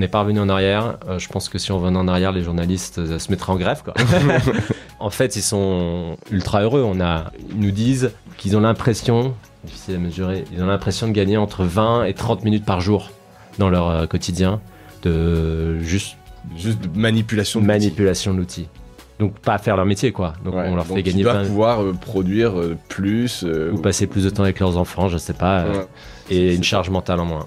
n'est pas revenu en arrière. Euh, je pense que si on revenait en arrière, les journalistes euh, se mettraient en grève. en fait, ils sont ultra heureux. On a, ils nous disent qu'ils ont l'impression, difficile à mesurer, ils ont l'impression de gagner entre 20 et 30 minutes par jour dans leur euh, quotidien de juste, manipulation de manipulation l'outil. Donc pas faire leur métier quoi. Donc on leur fait gagner. Ils doivent pouvoir produire plus. ou, passer plus de temps avec leurs enfants, je sais pas. et une charge mentale en moins.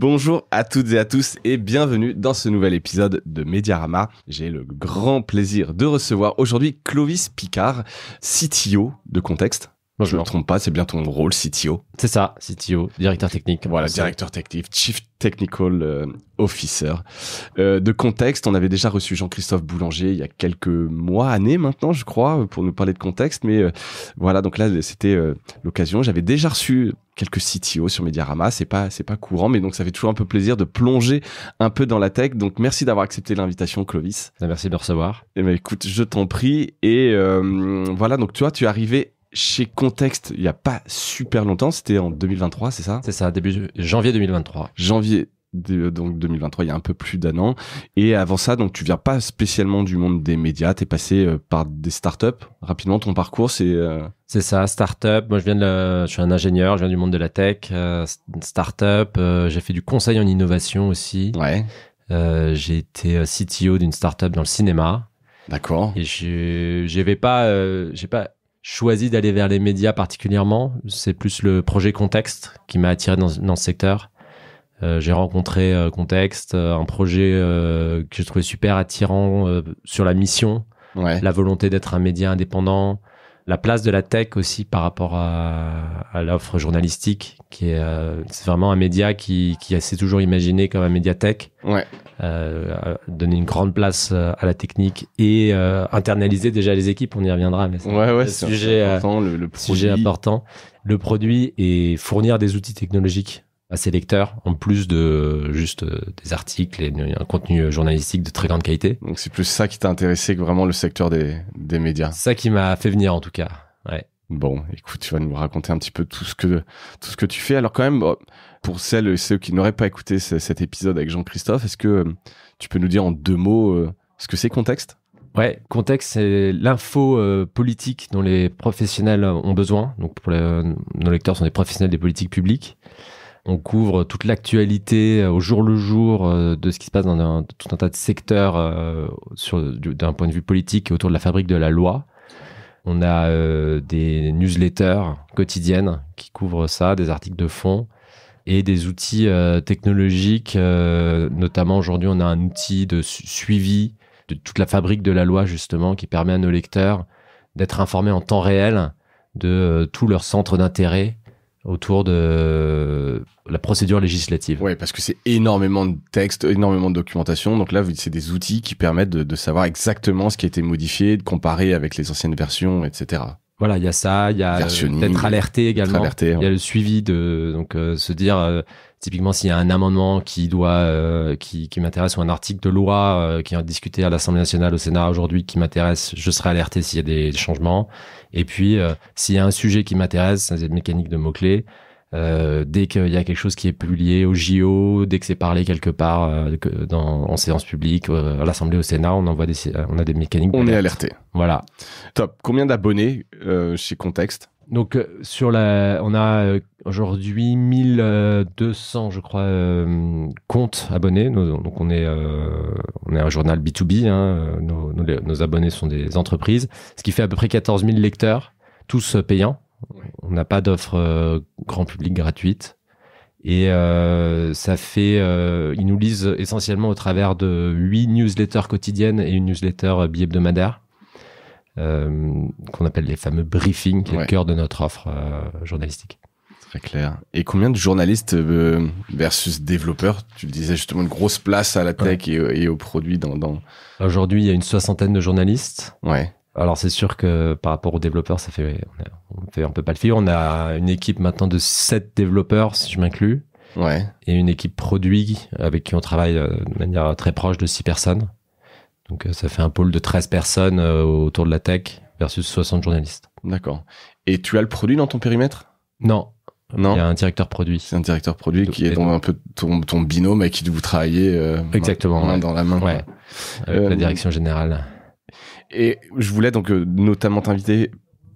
Bonjour à toutes et à tous et bienvenue dans ce nouvel épisode de Mediarama. J'ai le grand plaisir de recevoir aujourd'hui Clovis Picard, CTO de Contexte je ne me trompe pas, c'est bien ton rôle, CTO. C'est ça, CTO, directeur technique. Voilà, directeur technique, Chief Technical euh, Officer. Euh, de contexte, on avait déjà reçu Jean-Christophe Boulanger il y a quelques mois, années maintenant, je crois, pour nous parler de contexte. Mais euh, voilà, donc là, c'était l'occasion. J'avais déjà reçu quelques CTO sur Mediarama. C'est pas, c'est pas courant, mais donc ça fait toujours un peu plaisir de plonger un peu dans la tech. Donc merci d'avoir accepté l'invitation, Clovis. Bah, merci de me recevoir. Eh ben, écoute, je t'en prie. Et voilà, donc tu vois, tu es arrivé chez Contexte il n'y a pas super longtemps, c'était en 2023, c'est ça C'est ça, début janvier 2023. Janvier donc 2023, il y a un peu plus d'un an. Et avant ça, donc tu viens pas spécialement du monde des médias, tu es passé euh, par des startups. Rapidement, ton parcours, c'est... Euh, c'est ça, startup. Moi, je viens de, je suis un ingénieur, je viens du monde de la tech, euh, startup. j'ai fait du conseil en innovation aussi. Ouais. j'ai été CTO d'une startup dans le cinéma. D'accord. Et je, je pas, pas choisi d'aller vers les médias particulièrement. C'est plus le projet Contexte qui m'a attiré dans, ce secteur. Euh, j'ai rencontré euh, Contexte, euh, un projet que je trouvais super attirant sur la mission, la volonté d'être un média indépendant, la place de la tech aussi par rapport à, l'offre journalistique, qui est, vraiment un média qui, qui s'est toujours imaginé comme un média tech. Ouais. Euh, euh, donner une grande place euh, à la technique et internaliser déjà les équipes. On y reviendra, mais c'est un sujet important. Le, important. Le produit et fournir des outils technologiques à ses lecteurs, en plus de juste des articles et un contenu journalistique de très grande qualité. Donc c'est plus ça qui t'a intéressé que vraiment le secteur des, des médias. ça qui m'a fait venir en tout cas. Ouais. Bon, écoute, tu vas nous raconter un petit peu tout ce que, tout ce que tu fais. Alors quand même, oh, pour celles et ceux qui n'auraient pas écouté cet épisode avec Jean-Christophe, est-ce que tu peux nous dire en deux mots euh, ce que c'est Contexte Ouais, contexte, c'est l'info euh, politique dont les professionnels ont besoin. Donc, nos lecteurs sont des professionnels des politiques publiques. On couvre toute l'actualité euh, au jour le jour de ce qui se passe dans tout un tas de secteurs d'un point de vue politique autour de la fabrique de la loi. On a euh, des newsletters quotidiennes qui couvrent ça, des articles de fond et des outils euh, technologiques. Euh, notamment aujourd'hui, on a un outil de suivi de toute la fabrique de la loi justement qui permet à nos lecteurs d'être informés en temps réel de tous leurs centres d'intérêt autour de la procédure législative. Oui, parce que c'est énormément de textes, énormément de documentation. Donc là, c'est des outils qui permettent de, de, savoir exactement ce qui a été modifié, de comparer avec les anciennes versions, etc voilà, il y a ça, il y a euh, d'être alerté également. Hein. Il y a le suivi de donc euh, se dire euh, typiquement s'il y a un amendement qui doit qui, qui m'intéresse ou un article de loi qui est discuté à l'Assemblée nationale au Sénat aujourd'hui qui m'intéresse, je serai alerté s'il y a des changements. Et puis s'il y a un sujet qui m'intéresse, c'est une mécanique de mots clés. Euh, dès qu'il y a quelque chose qui est publié au JO, dès que c'est parlé quelque part euh, en séance publique, euh, à l'Assemblée, au Sénat, on envoie des, on a des mécaniques. On est alerté. Voilà. Top. Combien d'abonnés chez Contexte donc sur la, on a aujourd'hui 1200 je crois comptes abonnés. donc on est on est un journal B2B. Hein. Nos, nos abonnés sont des entreprises, ce qui fait à peu près 14 000 lecteurs, tous payants on n'a pas d'offre euh, grand public gratuite. Et euh, ça fait, euh, ils nous lisent essentiellement au travers de huit newsletters quotidiennes et une newsletter bi-hebdomadaire qu'on appelle les fameux briefings, qui est le cœur de notre offre journalistique. Très clair. Et combien de journalistes versus développeurs Tu le disais justement, une grosse place à la tech et, aux produits dans. Aujourd'hui, il y a une soixantaine de journalistes. Ouais. Alors c'est sûr que par rapport aux développeurs, ça fait on, fait un peu pas le fil. On a une équipe maintenant de 7 développeurs, si je m'inclus. Et une équipe produit avec qui on travaille euh, de manière très proche de 6 personnes. Donc euh, ça fait un pôle de 13 personnes euh, autour de la tech versus 60 journalistes. D'accord. Et tu as le produit dans ton périmètre Non, non. Il y a un directeur produit. C'est un directeur produit qui est un peu ton, binôme avec qui vous travaillez Exactement, dans la main. Ouais. Avec la direction générale. Et je voulais donc euh, notamment t'inviter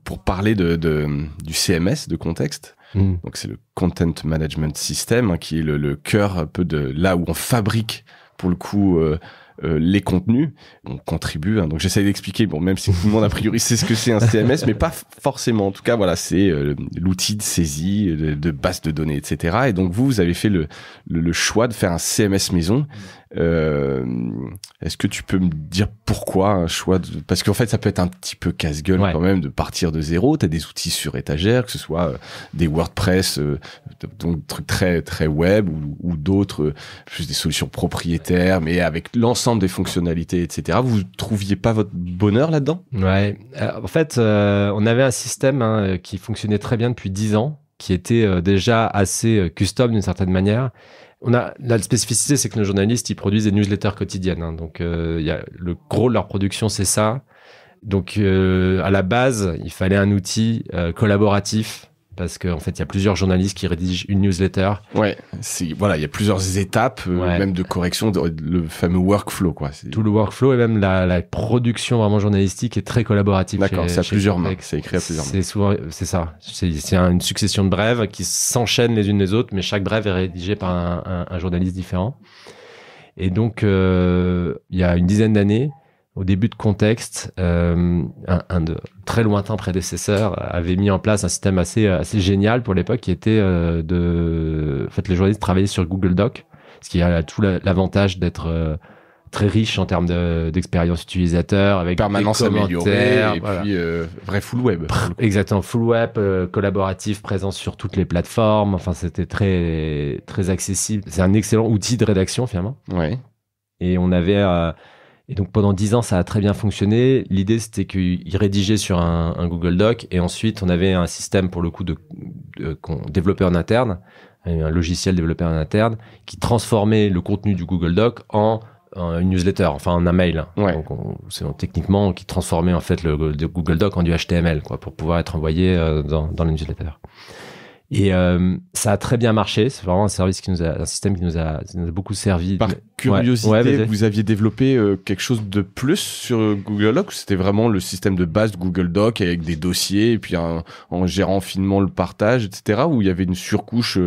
pour parler de, de, du CMS, de contexte. Mm. Donc c'est le Content Management System hein, qui est le, cœur un peu de là où on fabrique pour le coup euh, euh, les contenus. On contribue. Hein, donc j'essaie d'expliquer. Bon, même si tout le monde a priori sait ce que c'est un CMS, mais pas forcément. En tout cas, voilà, c'est l'outil de saisie de, base de données, etc. Et donc vous, vous avez fait le, le, choix de faire un CMS maison. Euh, est-ce que tu peux me dire pourquoi un choix de... Parce qu'en fait, ça peut être un petit peu casse-gueule quand même de partir de zéro. Tu des outils sur étagère, que ce soit euh, des WordPress, euh, donc donc trucs très très web ou, d'autres, plus des solutions propriétaires, mais avec l'ensemble des fonctionnalités, etc. Vous trouviez pas votre bonheur là-dedans Ouais. en fait, on avait un système hein, qui fonctionnait très bien depuis 10 ans, qui était déjà assez custom d'une certaine manière on a la spécificité, c'est que nos journalistes, ils produisent des newsletters quotidiennes. Hein. donc, euh, y a, le gros de leur production, c'est ça. Donc, euh, à la base, il fallait un outil euh, collaboratif parce qu'en en fait, il y a plusieurs journalistes qui rédigent une newsletter. Ouais, voilà, il y a plusieurs étapes, euh, même de correction, le fameux workflow, quoi. Tout le workflow et même la, production vraiment journalistique est très collaborative. D'accord, c'est à plusieurs mains, c'est écrit à plusieurs mains. C'est souvent, c'est ça. C'est une succession de brèves qui s'enchaînent les unes les autres, mais chaque brève est rédigée par un, journaliste différent. Et donc, euh, il y a une dizaine d'années, au début de contexte, euh, un, de très lointain prédécesseur avait mis en place un système assez, assez génial pour l'époque qui était euh, de. En fait, les journalistes travaillaient sur Google Doc, ce qui a tout l'avantage d'être. Euh, très riche en termes d'expérience utilisateur avec permanence des commentaires, et puis vrai full web exactement full web collaboratif présent sur toutes les plateformes enfin c'était très très accessible c'est un excellent outil de rédaction finalement Oui. et on avait et donc pendant dix ans, ça a très bien fonctionné. L'idée, c'était qu'ils rédigeaient sur un, Google Doc et ensuite, on avait un système pour le coup de, qu'on développait en interne, un logiciel développé en interne, qui transformait le contenu du Google Doc en, une newsletter, enfin en un mail. Donc, techniquement qui transformait en fait le, Google Doc en du HTML, quoi, pour pouvoir être envoyé euh, dans, dans la newsletter. Et euh, ça a très bien marché. C'est vraiment un service qui nous a, un système qui nous a, beaucoup servi. Par curiosité, vous aviez développé euh, quelque chose de plus sur euh, Google Doc C'était vraiment le système de base de Google Doc avec des dossiers et puis en gérant finement le partage, etc. Ou il y avait une surcouche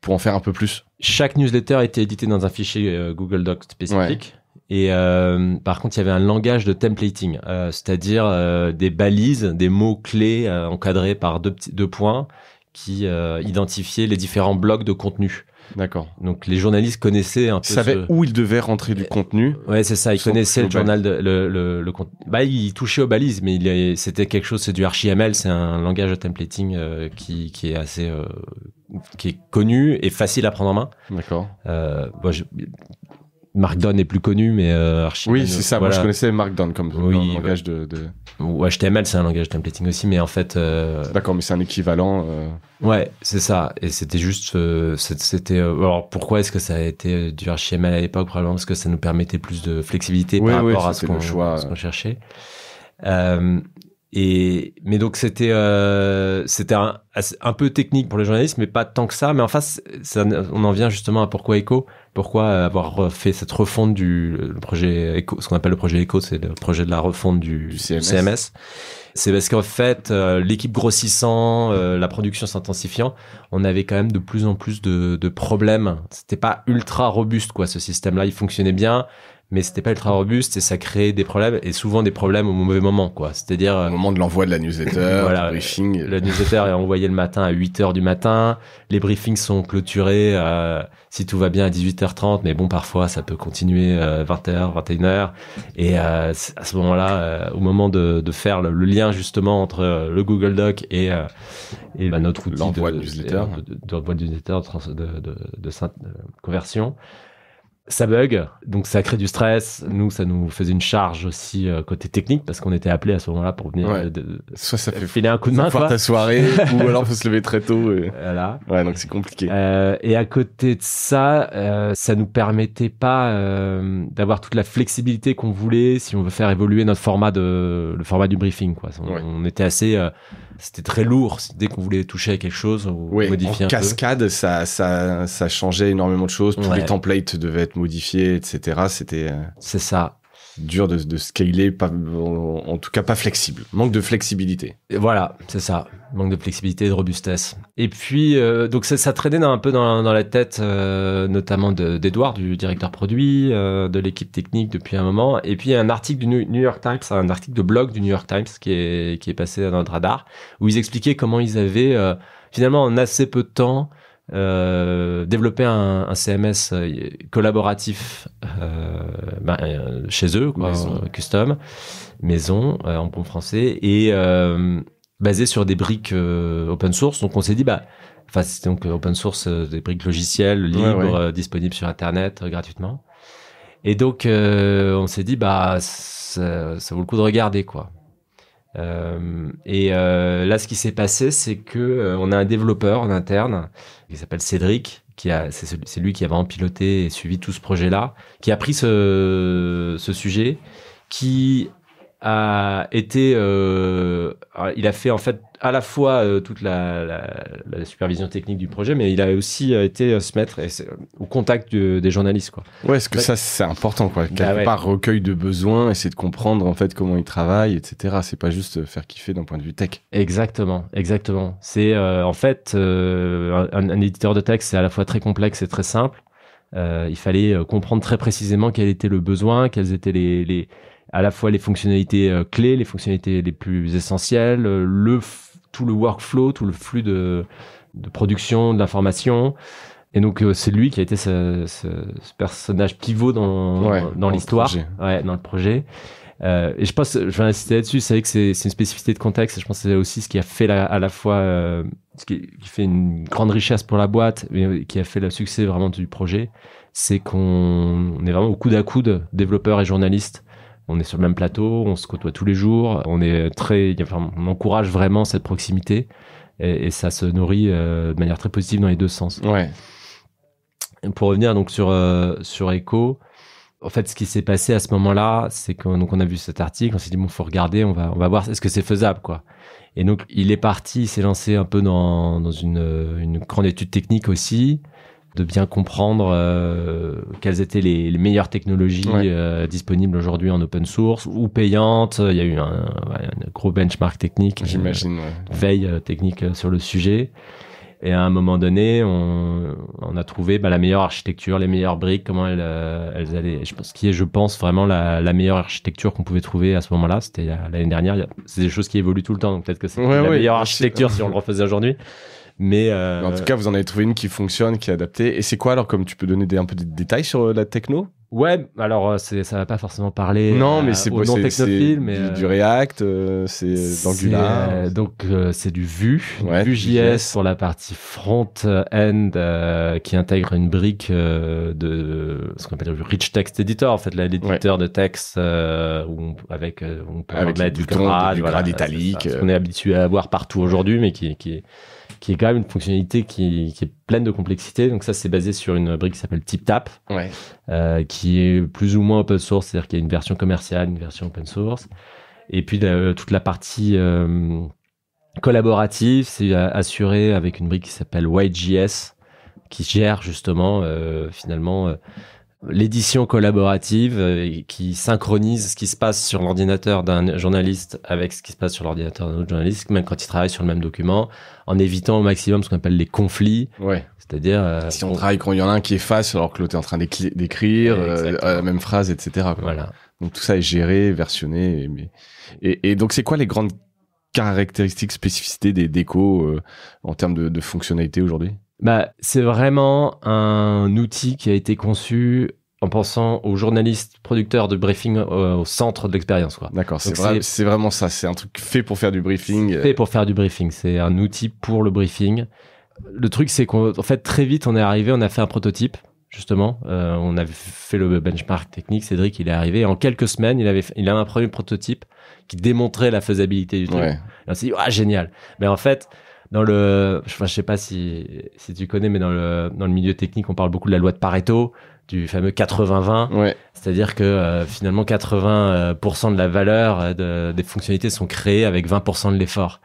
pour en faire un peu plus Chaque newsletter était édité dans un fichier Google Doc spécifique. Et par contre, il y avait un langage de templating, c'est-à-dire des balises, des mots clés encadrés par deux, deux points, qui euh, identifiait les différents blocs de contenu. D'accord. Donc les journalistes connaissaient un peu. Ils savaient où ils devaient rentrer du contenu. Ouais, c'est ça. Ils connaissaient le journal, le, le, le contenu. Bah, ils touchaient aux balises, mais c'était quelque chose. C'est du HTML. c'est un langage de templating euh, qui, qui est assez, euh, qui est connu et facile à prendre en main. D'accord. moi Mark est plus connu, mais euh, Oui, c'est ça. Moi, je connaissais Mark comme bah, langage de, Ou HTML, c'est un langage de templating aussi, mais en fait. Euh, D'accord, mais c'est un équivalent. Euh. Ouais, c'est ça. Et c'était juste. Euh, c'était. Alors, pourquoi est-ce que ça a été du HTML à l'époque Probablement parce que ça nous permettait plus de flexibilité par rapport à ce qu'on cherchait. et mais donc c'était c'était un, peu technique pour les journalistes, mais pas tant que ça. Mais en face, on en vient justement à pourquoi Echo pourquoi avoir fait cette refonte du projet ECO, ce qu'on appelle le projet ECO, c'est le projet de la refonte du, CMS. C'est parce qu'en fait, euh, l'équipe grossissant, euh, la production s'intensifiant, on avait quand même de plus en plus de, de problèmes. C'était pas ultra robuste quoi ce système-là. Il fonctionnait bien, mais c'était pas ultra robuste et ça créait des problèmes et souvent des problèmes au mauvais moment quoi c'est-à-dire au moment de l'envoi de la newsletter le newsletter est envoyé le matin à 8h du matin les briefings sont clôturés euh, si tout va bien à 18h30 mais bon parfois ça peut continuer 20h euh, 21h et euh, à, ce moment-là au moment de, de faire le, lien justement entre le Google Doc et, et bah, notre outil de, de, newsletter de, de, de, de, de conversion ça bug, donc ça crée du stress. Nous, ça nous faisait une charge aussi euh, côté technique parce qu'on était appelé à ce moment-là pour venir. Euh, de, ça fait filer un coup de main. ta soirée, ou alors faut se lever très tôt. Et... Voilà. Ouais, donc c'est compliqué. Euh, et à côté de ça, euh, ça nous permettait pas d'avoir toute la flexibilité qu'on voulait si on veut faire évoluer notre format de le format du briefing. Quoi. On, on était assez c'était très lourd. Dès qu'on voulait toucher à quelque chose, ou modifier un cascade, Ça, ça, ça changeait énormément de choses. Tous les templates devaient être modifiés, etc. C'était. Euh, C'est ça dur de, de scaler, pas, en, tout cas pas flexible. Manque de flexibilité. voilà, c'est ça. Manque de flexibilité et de robustesse. Et puis, euh, donc ça, traînait un peu dans, la tête, euh, notamment d'Edouard, du directeur produit, euh, de l'équipe technique depuis un moment. Et puis, un article du New York Times, un article de blog du New York Times qui est, qui est passé dans notre radar, où ils expliquaient comment ils avaient, finalement, en assez peu de temps, euh, développer un, CMS euh, collaboratif euh, bah, euh, chez eux, custom, maison en bon français, et basé sur des briques open source. Donc on s'est dit, bah, enfin c'était donc open source, des briques logicielles libres, disponibles sur Internet gratuitement. Et donc on s'est dit, bah ça vaut le coup de regarder quoi. Euh, et euh, là, ce qui s'est passé, c'est que euh, on a un développeur en interne qui s'appelle Cédric, qui a, c'est, lui qui a vraiment piloté et suivi tout ce projet-là, qui a pris ce, ce sujet, qui a été, euh, il a fait en fait à la fois euh, toute la, la, supervision technique du projet, mais il a aussi euh, été se mettre au contact des journalistes, quoi. Ouais, est-ce que ça c'est important, quoi. Quelque bah recueil de besoins, essayer de comprendre en fait comment ils travaillent, etc. C'est pas juste faire kiffer d'un point de vue tech. Exactement, exactement. C'est en fait un, éditeur de texte, c'est à la fois très complexe et très simple. il fallait comprendre très précisément quel était le besoin, quels étaient les, les à la fois les fonctionnalités euh, clés, les fonctionnalités les plus essentielles, euh, le tout le workflow, tout le flux de, de production, de l'information. Et donc euh, c'est lui qui a été ce, ce, personnage pivot dans, dans, l'histoire, ouais, dans le projet. Euh, et je pense, je vais insister là-dessus, c'est vrai que c'est, une spécificité de contexte, et je pense que c'est aussi ce qui a fait à la fois, ce qui, qui, fait une grande richesse pour la boîte, mais qui a fait le succès vraiment du projet, c'est qu'on est vraiment au coude à coude, développeurs et journalistes, on est sur le même plateau, on se côtoie tous les jours, on est très, enfin, on encourage vraiment cette proximité et, ça se nourrit euh, de manière très positive dans les deux sens. Ouais. pour revenir donc sur euh, sur Echo, en fait, ce qui s'est passé à ce moment-là, c'est qu'on donc on a vu cet article, on s'est dit bon, faut regarder, on va on va voir est-ce que c'est faisable quoi. Et donc il est parti, il s'est lancé un peu dans dans une une grande étude technique aussi de bien comprendre euh, quelles étaient les, meilleures technologies euh, disponibles aujourd'hui en open source ou payantes. Il y a eu un, gros benchmark technique, euh, j'imagine, veille technique sur le sujet. Et à un moment donné, on, a trouvé bah, la meilleure architecture, les meilleures briques, comment elles, allaient. Je pense, ce qui est, je pense, vraiment la, meilleure architecture qu'on pouvait trouver à ce moment-là. C'était l'année dernière. C'est des choses qui évoluent tout le temps, peut-être que c'est la meilleure architecture si on le refaisait aujourd'hui. Euh, mais en tout cas, vous en avez trouvé une qui fonctionne, qui est adaptée. Et c'est quoi alors Comme tu peux donner des, un peu des détails sur euh, la techno Ouais, alors euh, ça va pas forcément parler non, mais c'est mais du, React, c'est d'Angular. donc c'est du Vue, Vue.js pour sur la partie front-end qui intègre une brique de ce qu'on appelle le rich text editor, en fait, l'éditeur de texte où avec on peut mettre du, grade, du grade ce qu'on est habitué à voir partout aujourd'hui, mais qui, qui est qui est quand même une fonctionnalité qui, qui est pleine de complexité. Donc ça, c'est basé sur une brique qui s'appelle TipTap, euh, qui est plus ou moins open source, c'est-à-dire qu'il y a une version commerciale, une version open source. Et puis euh, toute la partie euh, collaborative, c'est assuré avec une brique qui s'appelle YGS, qui gère justement finalement l'édition collaborative euh, qui synchronise ce qui se passe sur l'ordinateur d'un journaliste avec ce qui se passe sur l'ordinateur d'un autre journaliste, même quand ils travaillent sur le même document, en évitant au maximum ce qu'on appelle les conflits. C'est-à-dire euh, si on, travaille quand il y en a un qui est face, alors que l'autre est en train d'écrire euh, la même phrase, etc. Donc tout ça est géré, versionné. Et, et, donc c'est quoi les grandes caractéristiques, spécificités des décos en termes de, de fonctionnalité aujourd'hui bah, C'est vraiment un outil qui a été conçu en pensant aux journalistes producteurs de briefing euh, au centre de l'expérience. D'accord, c'est vrai, vraiment ça. C'est un truc fait pour faire du briefing. Fait pour faire du briefing. C'est un outil pour le briefing. Le truc, c'est qu'en fait, très vite, on est arrivé, on a fait un prototype, justement. Euh, on avait fait le benchmark technique. Cédric, il est arrivé. En quelques semaines, il avait, il a un premier prototype qui démontrait la faisabilité du truc. Ouais. on s'est dit, ah, génial. Mais en fait, dans le, je sais pas si, si tu connais, mais dans le, dans le milieu technique, on parle beaucoup de la loi de Pareto, du fameux 80-20. C'est-à-dire que euh, finalement, 80% euh, de la valeur euh, des fonctionnalités sont créées avec 20% de l'effort.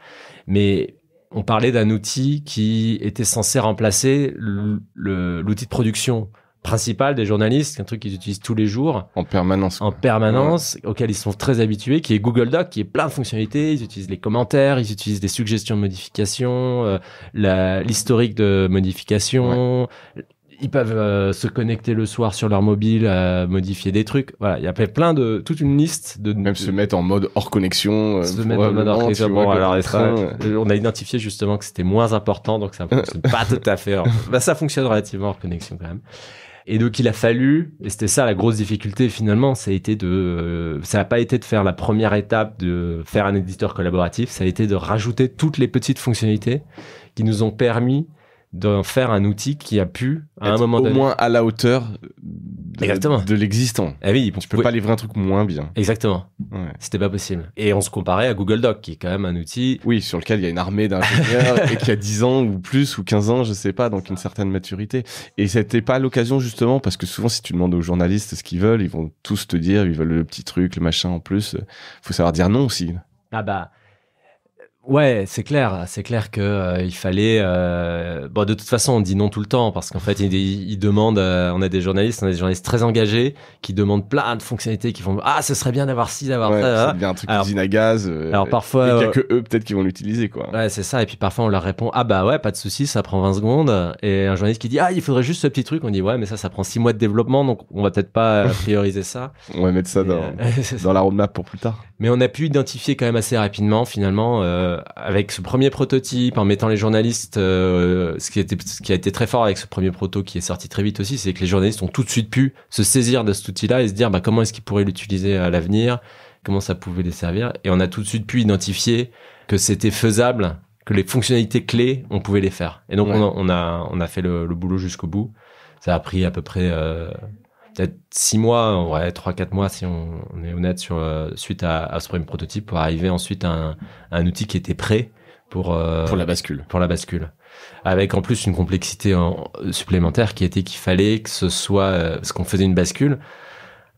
Mais on parlait d'un outil qui était censé remplacer l'outil de production principal des journalistes, un truc qu'ils utilisent tous les jours. En permanence. En permanence, auquel ils sont très habitués, qui est Google Doc, qui est plein de fonctionnalités. Ils utilisent les commentaires, ils utilisent des suggestions de modification euh, l'historique de modification Ils peuvent euh, se connecter le soir sur leur mobile, à modifier des trucs. Voilà, il y a plein de toute une liste de même se mettre en mode hors connexion. Euh, en mode hors connexion. on a identifié justement que c'était moins important, donc ça fonctionne pas tout à fait. bah, ça fonctionne relativement hors connexion quand même. Et donc il a fallu, et c'était ça la grosse difficulté finalement, ça a été de, euh, ça n'a pas été de faire la première étape de faire un éditeur collaboratif, ça a été de rajouter toutes les petites fonctionnalités qui nous ont permis d'en faire un outil qui a pu à un moment au moins à la hauteur de, Exactement. de l'existant. Ah oui, tu peux pas livrer un truc moins bien. Exactement. Ouais. C'était pas possible. Et on se comparait à Google Doc, qui est quand même un outil. Oui, sur lequel il y a une armée d'ingénieurs et qui a 10 ans ou plus ou 15 ans, je sais pas, donc une certaine maturité. Et c'était pas l'occasion justement parce que souvent, si tu demandes aux journalistes ce qu'ils veulent, ils vont tous te dire, ils veulent le petit truc, le machin en plus. Faut savoir dire non aussi. Ah bah. Ouais, c'est clair, c'est clair que euh, il fallait. Euh... Bon, de toute façon, on dit non tout le temps parce qu'en fait, ils, demandent. Euh, on a des journalistes, on a des journalistes très engagés qui demandent plein de fonctionnalités, qui font ah, ce serait bien d'avoir ci, d'avoir ouais, ça. devient hein. un truc d'usine à gaz. Euh, alors parfois, il n'y a que eux peut-être qui vont l'utiliser, quoi. Ouais, c'est ça. Et puis parfois, on leur répond ah bah ouais, pas de souci, ça prend 20 secondes. Et un journaliste qui dit ah, il faudrait juste ce petit truc, on dit ouais, mais ça, ça prend 6 mois de développement, donc on va peut-être pas prioriser ça. on va mettre ça dans, dans la roadmap pour plus tard mais on a pu identifier quand même assez rapidement finalement euh, avec ce premier prototype en mettant les journalistes euh, ce qui était ce qui a été très fort avec ce premier proto qui est sorti très vite aussi c'est que les journalistes ont tout de suite pu se saisir de cet outil là et se dire bah, comment est-ce qu'ils pourraient l'utiliser à l'avenir comment ça pouvait les servir et on a tout de suite pu identifier que c'était faisable que les fonctionnalités clés on pouvait les faire et donc on, a, on a on a fait le, boulot jusqu'au bout ça a pris à peu près euh, peut-être six mois, en vrai, trois, quatre mois, si on, est honnête, sur, euh, suite à, à, ce premier prototype, pour arriver ensuite à un, outil qui était prêt pour, euh, pour la bascule. Pour la bascule. Avec en plus une complexité supplémentaire qui était qu'il fallait que ce soit, euh, parce qu'on faisait une bascule,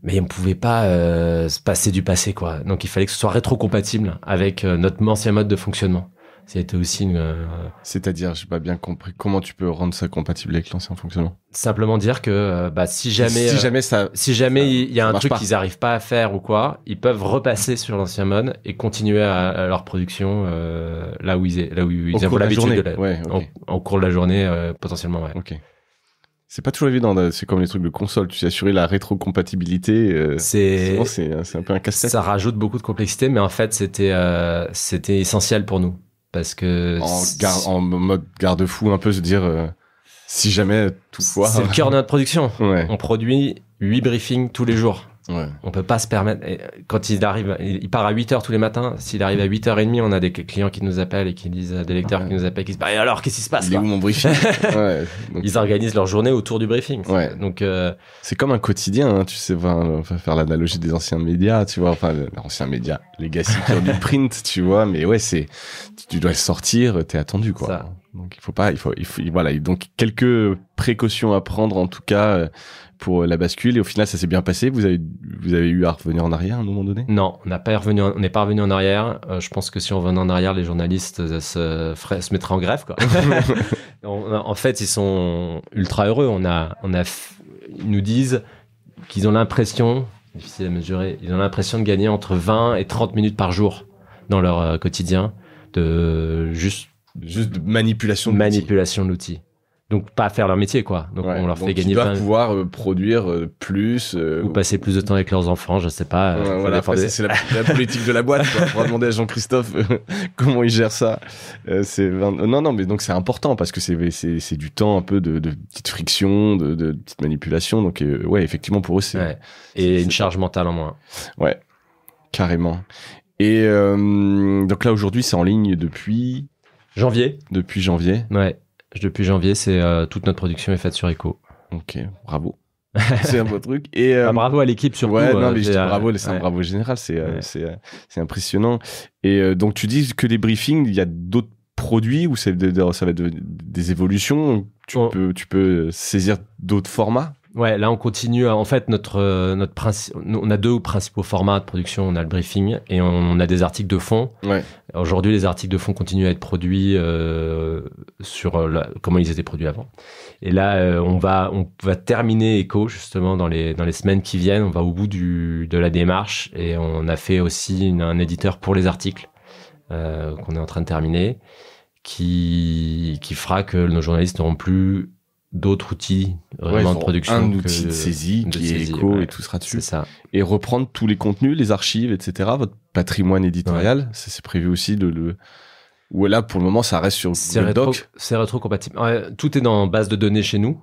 mais on ne pouvait pas euh, se passer du passé, quoi. Donc il fallait que ce soit rétrocompatible compatible avec notre ancien mode de fonctionnement. C'était aussi une. Euh, C'est-à-dire, j'ai pas bien compris. Comment tu peux rendre ça compatible avec l'ancien fonctionnement Simplement dire que euh, bah, si jamais. Si euh, jamais ça. Si jamais il y a un truc qu'ils n'arrivent pas à faire ou quoi, ils peuvent repasser sur l'ancien mode et continuer à, leur production là où ils, là où ils ont l'habitude de la, ouais, en, cours de la journée potentiellement. Ouais. Ok. C'est pas toujours évident, c'est comme les trucs de console, tu sais, la rétrocompatibilité. compatibilité hein, c'est un peu un casse-tête. Ça rajoute beaucoup de complexité, mais en fait, c'était c'était essentiel pour nous. Parce que. En, mode garde-fou, un peu, se dire euh, si jamais tout foire. C'est le cœur de notre production. On produit 8 briefings tous les jours. Ouais. On peut pas se permettre. Euh, quand il arrive, il part à 8 heures tous les matins. S'il arrive à 8h30, on a des clients qui nous appellent et qui disent, euh, des lecteurs qui nous appellent, qui disent, bah, alors, qu'est-ce qui se passe? où mon briefing? Ils organisent leur journée autour du briefing. Ouais. Donc, euh, C'est comme un quotidien, hein, tu sais, enfin, faire l'analogie des anciens médias, tu vois, enfin, les anciens médias, les du print, tu vois, mais ouais, c'est, tu dois sortir, t'es attendu, quoi. Ça. Donc, il faut pas, il faut, il faut, voilà. Donc, quelques précautions à prendre, en tout cas, pour la bascule et au final ça s'est bien passé. Vous avez vous avez eu à revenir en arrière à un moment donné Non, on n'a pas on n'est pas revenu en arrière. Euh, je pense que si on revenait en arrière, les journalistes euh, se, se mettraient en grève quoi. en fait, ils sont ultra heureux. On a on a ils nous disent qu'ils ont l'impression difficile à mesurer. Ils ont l'impression de gagner entre 20 et 30 minutes par jour dans leur euh, quotidien de juste juste manipulation de manipulation de l'outil donc pas faire leur métier quoi. Donc on leur fait donc gagner. Ils doivent pouvoir euh, produire euh, plus euh, ou passer plus de temps avec leurs enfants, je sais pas. voilà, c'est la, politique de la boîte. On va demander à Jean-Christophe comment il gère ça. c'est non non mais donc c'est important parce que c'est c'est du temps un peu de, de friction, de, de manipulation. Donc ouais effectivement pour eux c'est et une charge mentale en moins. Ouais carrément. Et donc là aujourd'hui c'est en ligne depuis janvier. Depuis janvier. Ouais. Depuis janvier, c'est euh, toute notre production est faite sur Echo. Ok, bravo. c'est un beau truc. Et, euh, ah, bravo à l'équipe surtout. Ouais, non, euh, mais je dis bravo, c'est un bravo général, c'est impressionnant. Et donc tu dis que les briefings, il y a d'autres produits ou ça va être des évolutions tu, peux, tu peux saisir d'autres formats Ouais, là on continue. En fait, notre euh, notre principe, on a deux principaux formats de production. On a le briefing et on a des articles de fond. Ouais. Aujourd'hui, les articles de fond continuent à être produits euh, sur euh, comment ils étaient produits avant. Et là, on va on va terminer Echo justement dans les dans les semaines qui viennent. On va au bout du de la démarche et on a fait aussi un éditeur pour les articles qu'on est en train de terminer, qui qui fera que nos journalistes n'auront plus d'autres outils euh, vraiment de production. Un outil de saisie qui est éco et tout sera dessus. Et reprendre tous les contenus, les archives, etc. Votre patrimoine éditorial, c'est prévu aussi de le. Ou là, pour le moment, ça reste sur le Doc. C'est rétro-compatible. tout est dans base de données chez nous.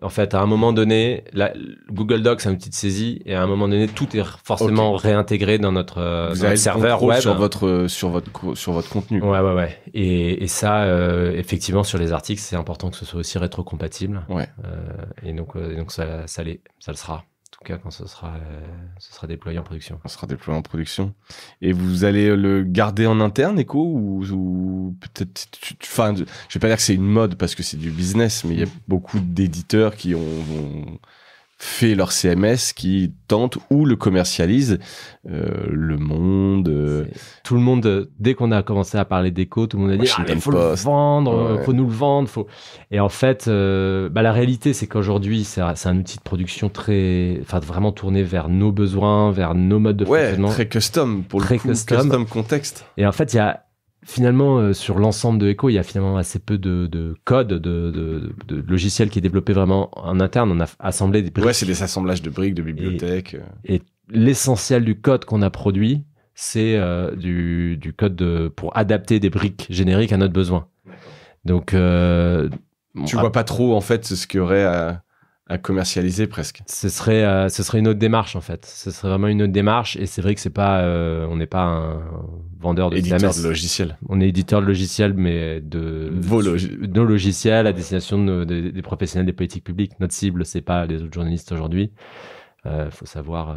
En fait, à un moment donné, la, Google Docs a une petite saisie et à un moment donné, tout est forcément réintégré dans notre, euh, dans serveur web sur votre sur votre sur votre contenu. Ouais, ouais, ouais. Et, et ça, euh, effectivement, sur les articles, c'est important que ce soit aussi rétrocompatible. Ouais. Euh, et donc, euh, donc ça, ça l'est, ça le sera cas quand ce sera, euh, sera déployé en production. Ce sera déployé en production. Et vous allez euh, le garder en interne, Écho Ou, ou peut-être. Enfin, je vais pas dire que c'est une mode parce que c'est du business, mais il y a mm. beaucoup d'éditeurs qui vont... ont fait leur CMS qui tente ou le commercialise. Euh, le monde. Euh, tout le monde, euh, dès qu'on a commencé à parler d'éco, tout le monde a dit il ah, faut le vendre, il faut nous le vendre. Faut... Et en fait, bah, la réalité, c'est qu'aujourd'hui, c'est un outil de production très. Enfin, vraiment tourné vers nos besoins, vers nos modes de ouais, fonctionnement. Très custom, pour le coup, custom. custom contexte. Et en fait, il y a finalement, euh, sur l'ensemble de Echo, il y a finalement assez peu de, code, de, logiciels logiciel qui est développé vraiment en interne. On a assemblé des briques. Ouais, c'est des assemblages de briques, de bibliothèques. Et, euh. l'essentiel du code qu'on a produit, c'est euh, du, code pour adapter des briques génériques à notre besoin. Donc, tu vois pas trop en fait ce qu'il y aurait à à commercialiser presque. Ce serait, euh, ce serait une autre démarche en fait. Ce serait vraiment une autre démarche et c'est vrai que c'est pas, euh, on n'est pas un vendeur de éditeur de logiciels. On est éditeur de logiciels, mais de Vos nos logiciels à destination des professionnels des politiques publiques. Notre cible, c'est pas les autres journalistes aujourd'hui euh, faut savoir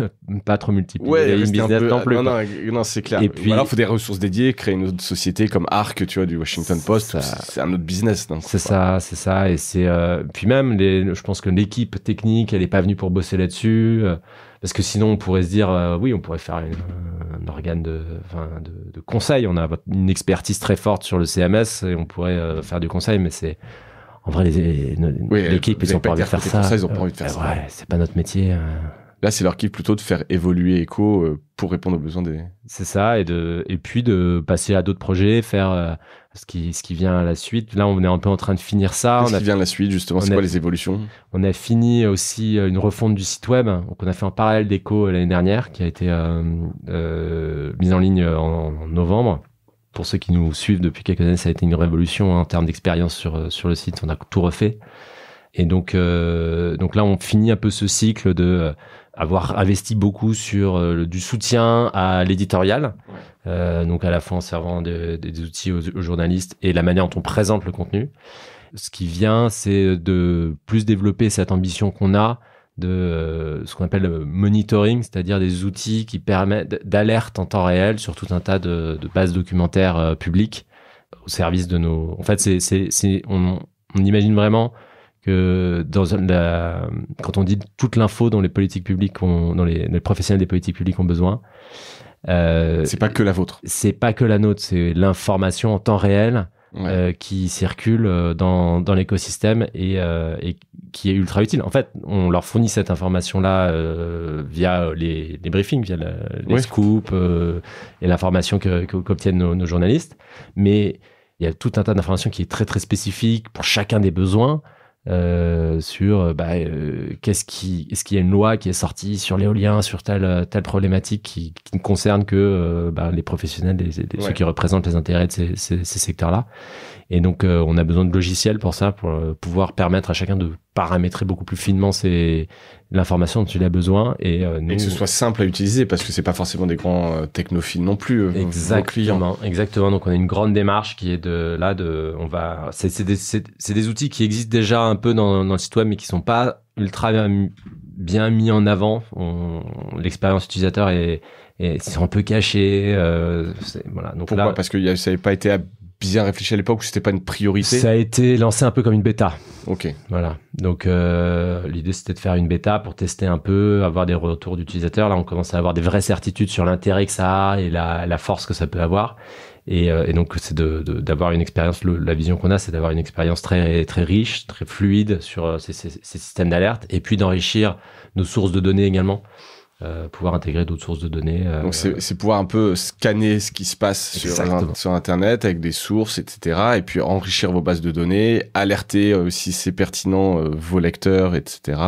euh, pas trop multiplier ouais, les business Non, non, non c'est clair. Et puis, il faut des ressources dédiées, créer une autre société comme Arc, tu vois, du Washington Post. C'est un autre business. C'est ça, c'est ça. Et c'est euh, puis même, les, je pense que l'équipe technique, elle n'est pas venue pour bosser là-dessus. Euh, parce que sinon, on pourrait se dire, oui, on pourrait faire un organe de, de, de, conseil. On a une expertise très forte sur le CMS et on pourrait faire du conseil, mais c'est en vrai, l'équipe, ils n'ont pas envie de faire ça. ils ont pas envie de faire euh, ça. Ouais, c'est pas notre métier. Hein. Là, c'est leur kiff plutôt de faire évoluer Echo euh, pour répondre aux besoins des. C'est ça, et, de, et puis de passer à d'autres projets, faire euh, ce, qui, ce qui vient à la suite. Là, on est un peu en train de finir ça. Qu'est-ce qui vient à la suite, justement C'est quoi les évolutions On a fini aussi une refonte du site web, qu'on a fait en parallèle d'Echo l'année dernière, qui a été mise en ligne en novembre pour ceux qui nous suivent depuis quelques années, ça a été une révolution hein, en termes d'expérience sur, euh, sur le site. On a tout refait. Et donc, euh, donc là, on finit un peu ce cycle de euh, avoir investi beaucoup sur du soutien à l'éditorial, donc à la fois en servant des outils aux, journalistes et la manière dont on présente le contenu. Ce qui vient, c'est de plus développer cette ambition qu'on a de euh, ce qu'on appelle le monitoring, c'est-à-dire des outils qui permettent d'alerte en temps réel sur tout un tas de, bases documentaires euh, publiques au service de nos. En fait, c'est, c'est, on, imagine vraiment que dans quand on dit toute l'info dont les politiques publiques dont les, professionnels des politiques publiques ont besoin. Euh, c'est pas que la vôtre. C'est pas que la nôtre, c'est l'information en temps réel euh, qui circulent euh, dans, dans l'écosystème euh, et, qui est ultra utile. En fait, on leur fournit cette information-là via les, les, briefings, via les scoops et l'information qu'obtiennent que, nos, nos journalistes. Mais il y a tout un tas d'informations qui est très très spécifique pour chacun des besoins. Euh, sur euh, bah, euh, qu'est-ce qui est-ce qu'il y a une loi qui est sortie sur l'éolien sur telle telle problématique qui, ne concerne que bah, les professionnels ceux qui représentent les intérêts de ces, ces secteurs là et donc, euh, on a besoin de logiciels pour ça, pour euh, pouvoir permettre à chacun de paramétrer beaucoup plus finement l'information dont il a besoin. Et, euh, que ce soit simple à utiliser, parce que c'est pas forcément des grands technophiles non plus. exactement, exactement. Donc, on a une grande démarche qui est de là, de, on va, c'est des, des, outils qui existent déjà un peu dans, le site web, mais qui sont pas ultra bien mis en avant. L'expérience utilisateur est, est, un peu caché. voilà. Pourquoi Parce que ça n'avait pas été bien réfléchi à l'époque où c'était pas une priorité Ça a été lancé un peu comme une bêta. Ok. Voilà. Donc euh, l'idée c'était de faire une bêta pour tester un peu, avoir des retours d'utilisateurs. Là on commence à avoir des vraies certitudes sur l'intérêt que ça a et la, force que ça peut avoir. Et, euh, donc c'est d'avoir une expérience. la vision qu'on a, c'est d'avoir une expérience très très riche, très fluide sur euh, ces, ces systèmes d'alerte, et puis d'enrichir nos sources de données également. Euh, pouvoir intégrer d'autres sources de données. Euh, Donc c'est pouvoir un peu scanner ce qui se passe sur, Internet avec des sources, etc. Et puis enrichir vos bases de données, alerter euh, si c'est pertinent vos lecteurs, etc.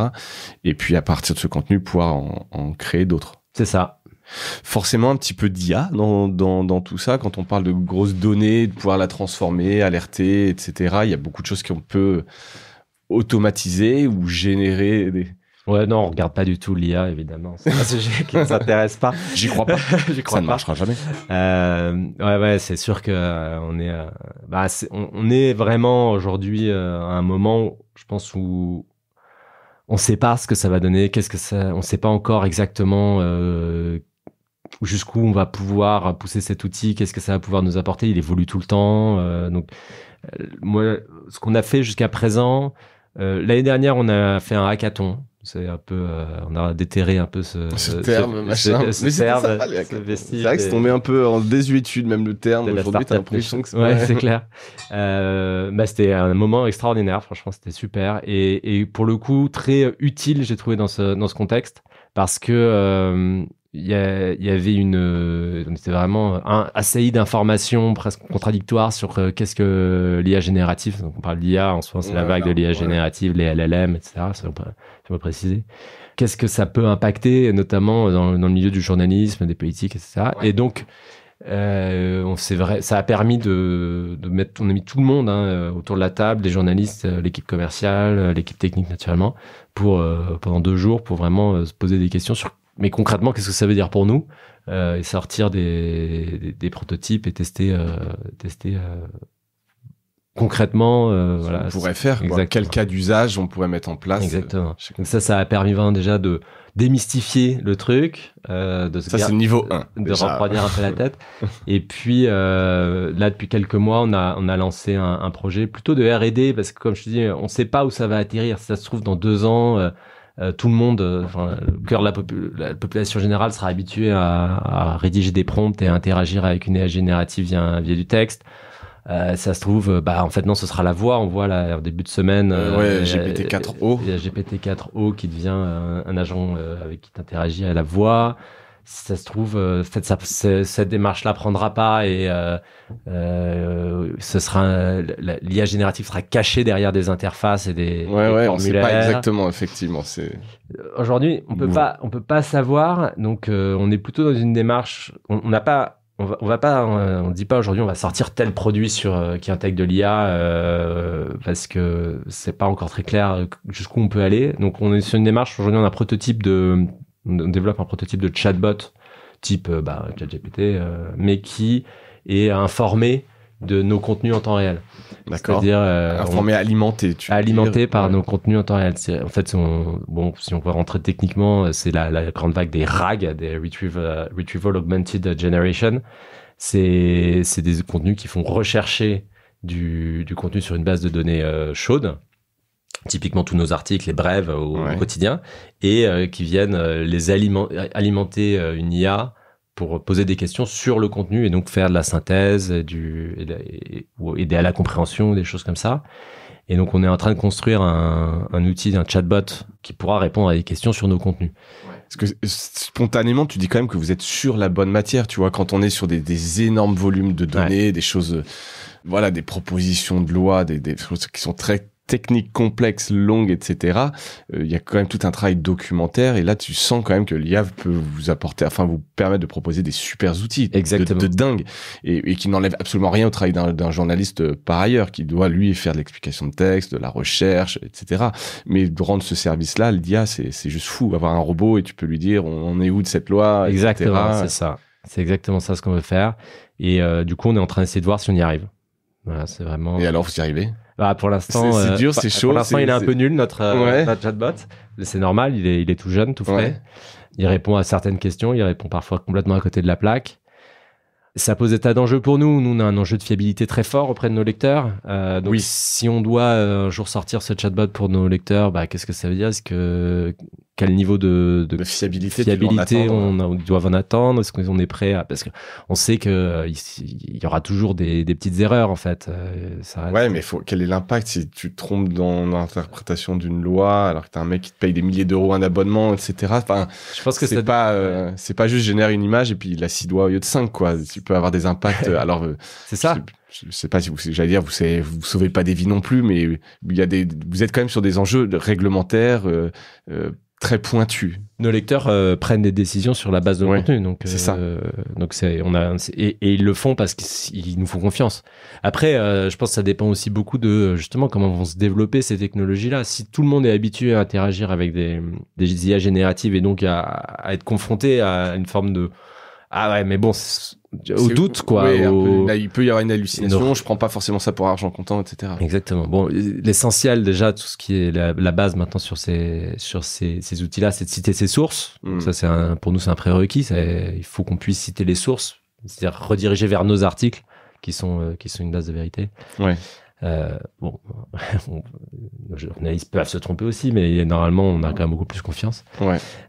Et puis à partir de ce contenu, pouvoir en, créer d'autres. C'est ça. Forcément un petit peu d'IA dans, tout ça, quand on parle de grosses données, de pouvoir la transformer, alerter, etc. Il y a beaucoup de choses qu'on peut automatiser ou générer des Ouais, non, on regarde pas du tout l'IA, évidemment. C'est un sujet qui ne s'intéresse pas. J'y crois pas. J'y crois Ça ne marchera jamais. Euh, ouais, ouais, c'est sûr que euh, on est, euh, bah, on, est vraiment aujourd'hui euh, à un moment, je pense, où on ne sait pas ce que ça va donner, qu'est-ce que ça, on ne sait pas encore exactement jusqu'où on va pouvoir pousser cet outil, qu'est-ce que ça va pouvoir nous apporter. Il évolue tout le temps. donc, moi, ce qu'on a fait jusqu'à présent, l'année dernière, on a fait un hackathon c'est un peu, euh, on a déterré un peu ce, ce terme, machin. terme, C'est vrai que c'est tombé un peu en désuétude, même le terme. Aujourd'hui, t'as l'impression que c'est. Ouais, c'est clair. Euh, bah, c'était un moment extraordinaire. Franchement, c'était super et, et, pour le coup très utile, j'ai trouvé dans ce dans ce contexte parce que euh, il y, avait une C'était euh, vraiment euh, un, assailli d'informations presque contradictoires sur euh, qu'est-ce que l'IA générative donc on parle d'IA en moment, c'est la vague de l'IA générative les LLM etc ça préciser qu'est-ce que ça peut impacter notamment dans, le milieu du journalisme des politiques etc et donc euh, vrai, ça a permis de, de, mettre, on a mis tout le monde hein, autour de la table, les journalistes, l'équipe commerciale, l'équipe technique naturellement, pour pendant deux jours pour vraiment se poser des questions sur mais concrètement, qu'est-ce que ça veut dire pour nous euh, Et sortir des, des, prototypes et tester, euh, tester euh, concrètement. Euh, voilà, on pourrait faire quoi. quel cas d'usage on pourrait mettre en place. Euh, Exactement. ça, ça a permis déjà de démystifier le truc. Euh, de se ça, c'est le niveau 1. De refroidir un peu la tête. et puis, là, depuis quelques mois, on a, on a lancé un, un projet plutôt de R&D parce que, comme je te dis, on ne sait pas où ça va atterrir. ça se trouve, dans deux ans euh, tout le monde, euh, enfin, le cœur de la, population générale sera habitué à, rédiger des prompts et à interagir avec une AI générative via, via du texte. Euh, ça se trouve, bah en fait non, ce sera la voix. On voit là au début de semaine. GPT-4O. Il y a GPT-4O qui devient un, agent avec qui t'interagis à la voix ça se trouve, euh, cette, cette démarche-là prendra pas et euh, euh, ce sera l'IA générative sera cachée derrière des interfaces et des, ouais, ouais, On sait pas exactement, effectivement. aujourd'hui, on peut pas, on peut pas savoir. Donc, on est plutôt dans une démarche. On n'a pas on va, pas, on, dit pas aujourd'hui, on va sortir tel produit sur qui intègre de l'IA parce que c'est pas encore très clair jusqu'où on peut aller. Donc on est sur une démarche aujourd'hui, on a un prototype de on développe un prototype de chatbot type euh, bah, ChatGPT, euh, mais qui est informé de nos contenus en temps réel. D'accord. Euh, informé, alimenté. alimenté par nos contenus en temps réel. en fait, si on, bon, si on veut rentrer techniquement, c'est la, grande vague des RAG, des Retrieval Augmented Generation. C'est, c'est des contenus qui font rechercher du, contenu sur une base de données chaude typiquement tous nos articles, les brèves au, quotidien, et euh, qui viennent euh, les alimenter euh, une IA pour poser des questions sur le contenu et donc faire de la synthèse, du, ou aider à la compréhension, des choses comme ça. Et donc on est en train de construire un, outil, un chatbot qui pourra répondre à des questions sur nos contenus. Parce que spontanément, tu dis quand même que vous êtes sur la bonne matière, tu vois, quand on est sur des, énormes volumes de données, des choses, voilà, des propositions de loi, des choses qui sont très techniques complexes, longues, etc. Euh, il y a quand même tout un travail documentaire et là tu sens quand même que l'IA peut vous apporter, enfin vous permettre de proposer des super outils De, dingue et, qui n'enlève absolument rien au travail d'un journaliste euh, par ailleurs qui doit lui faire de l'explication de texte, de la recherche, etc. Mais de rendre ce service-là, l'IA c'est juste fou. Avoir un robot et tu peux lui dire on, est où de cette loi, Exactement, c'est ça. C'est exactement ça ce qu'on veut faire et euh, du coup on est en train d'essayer de voir si on y arrive. c'est vraiment. Et alors vous y arrivez bah, pour l'instant, c'est euh, dur, c'est chaud. il est un peu nul notre, euh, chatbot. C'est normal, il est, il est tout jeune, tout frais. Il répond à certaines questions, il répond parfois complètement à côté de la plaque. Ça pose des tas d'enjeux pour nous. Nous, on a un enjeu de fiabilité très fort auprès de nos lecteurs. Euh, donc, si on doit un jour sortir ce chatbot pour nos lecteurs, bah, qu'est-ce que ça veut dire Est-ce que quel niveau de, de, fiabilité, on, on, doivent en attendre Est-ce qu'on est prêt à... Parce qu'on sait qu'il euh, il y aura toujours des, des, petites erreurs, en fait. Euh, ça ouais, mais faut, quel est l'impact si tu te trompes dans l'interprétation d'une loi alors que t'as un mec qui te paye des milliers d'euros un abonnement, etc. Enfin, je pense que c'est pas, euh, c'est pas juste génère une image et puis il a six doigts au lieu de cinq, quoi. Tu peux avoir des impacts. alors, c'est ça. Je, sais pas si vous, j'allais dire, vous, savez, vous sauvez pas des vies non plus, mais il y a des, vous êtes quand même sur des enjeux réglementaires, très pointu. Nos lecteurs euh, prennent des décisions sur la base de contenu, donc c'est ça. Euh, donc c'est on a et, ils le font parce qu'ils nous font confiance. Après, euh, je pense que ça dépend aussi beaucoup de justement comment vont se développer ces technologies-là. Si tout le monde est habitué à interagir avec des, des IA génératives et donc à être confronté à une forme de ah ouais, mais bon, au doute quoi. il peut y avoir une hallucination. Je prends pas forcément ça pour argent comptant, etc. Exactement. Bon, l'essentiel déjà, tout ce qui est la, base maintenant sur ces sur ces, ces outils-là, c'est de citer ses sources. Mm. Ça, c'est pour nous, c'est un prérequis. Il faut qu'on puisse citer les sources, c'est-à-dire rediriger vers nos articles qui sont euh, qui sont une base de vérité. Ouais. Euh, bon, nos journalistes peuvent se tromper aussi, mais normalement, on a quand même beaucoup plus confiance.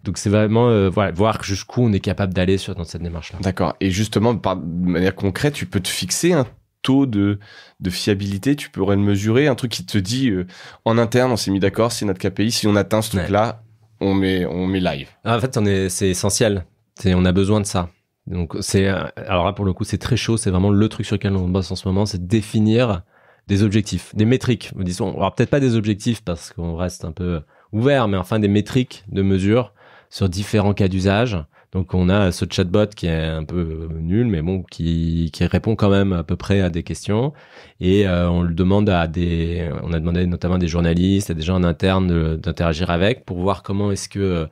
Donc, c'est vraiment euh, voilà, voir jusqu'où on est capable d'aller sur, dans cette démarche-là. D'accord. Et justement, par, de manière concrète, tu peux te fixer un taux de, de fiabilité, tu pourrais le mesurer, un truc qui te dit euh, en interne, on s'est mis d'accord, c'est notre KPI, si on atteint ce truc-là, on, met, on met live. Ah, en fait, on est, c'est essentiel. C'est, on a besoin de ça. Donc, c'est, euh, alors là, pour le coup, c'est très chaud, c'est vraiment le truc sur lequel on bosse en ce moment, c'est définir des objectifs, des métriques. disons, alors peut-être pas des objectifs parce qu'on reste un peu ouvert, mais enfin des métriques de mesure sur différents cas d'usage. Donc on a ce chatbot qui est un peu nul, mais bon, qui, qui répond quand même à peu près à des questions. Et euh, on le demande à des, on a demandé notamment des journalistes, à des gens en interne d'interagir avec pour voir comment est-ce que